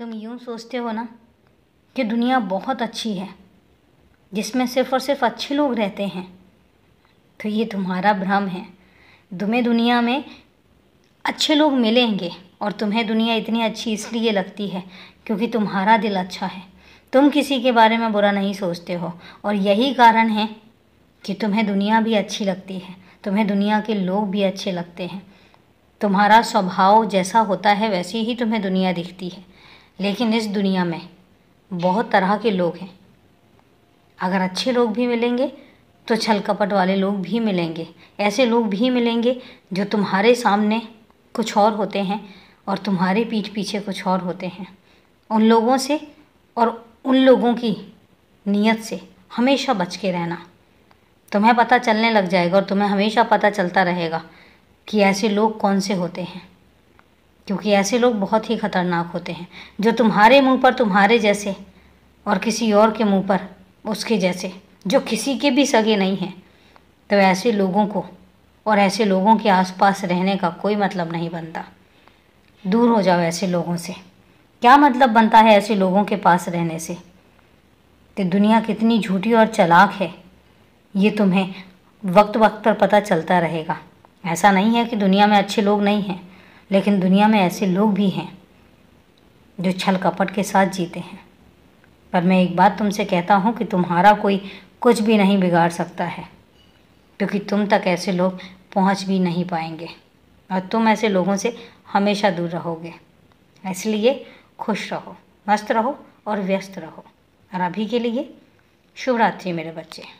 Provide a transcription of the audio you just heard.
तुम यूँ सोचते हो ना कि दुनिया बहुत अच्छी है जिसमें सिर्फ और सिर्फ अच्छे लोग रहते हैं तो ये तुम्हारा भ्रम है तुम्हें दुनिया में अच्छे लोग मिलेंगे और तुम्हें दुनिया इतनी अच्छी इसलिए लगती है क्योंकि तुम्हारा दिल अच्छा है तुम किसी के बारे में बुरा नहीं सोचते हो और यही कारण है कि तुम्हें दुनिया भी अच्छी लगती है तुम्हें दुनिया के लोग भी अच्छे लगते हैं तुम्हारा स्वभाव जैसा होता है वैसे ही तुम्हें दुनिया दिखती है लेकिन इस दुनिया में बहुत तरह के लोग हैं अगर अच्छे लोग भी मिलेंगे तो छल कपट वाले लोग भी मिलेंगे ऐसे लोग भी मिलेंगे जो तुम्हारे सामने कुछ और होते हैं और तुम्हारे पीठ पीछे कुछ और होते हैं उन लोगों से और उन लोगों की नीयत से हमेशा बच के रहना तुम्हें पता चलने लग जाएगा और तुम्हें हमेशा पता चलता रहेगा कि ऐसे लोग कौन से होते हैं क्योंकि ऐसे लोग बहुत ही खतरनाक होते हैं जो तुम्हारे मुंह पर तुम्हारे जैसे और किसी और के मुंह पर उसके जैसे जो किसी के भी सगे नहीं हैं तो ऐसे लोगों को और ऐसे लोगों के आसपास रहने का कोई मतलब नहीं बनता दूर हो जाओ ऐसे लोगों से क्या मतलब बनता है ऐसे लोगों के पास रहने से कि दुनिया कितनी झूठी और चलाक है ये तुम्हें वक्त वक्त पर पता चलता रहेगा ऐसा नहीं है कि दुनिया में अच्छे लोग नहीं हैं लेकिन दुनिया में ऐसे लोग भी हैं जो छल कपट के साथ जीते हैं पर मैं एक बात तुमसे कहता हूँ कि तुम्हारा कोई कुछ भी नहीं बिगाड़ सकता है क्योंकि तुम तक ऐसे लोग पहुँच भी नहीं पाएंगे और तुम ऐसे लोगों से हमेशा दूर रहोगे इसलिए खुश रहो मस्त रहो और व्यस्त रहो और अभी के लिए शुभरात्रि मेरे बच्चे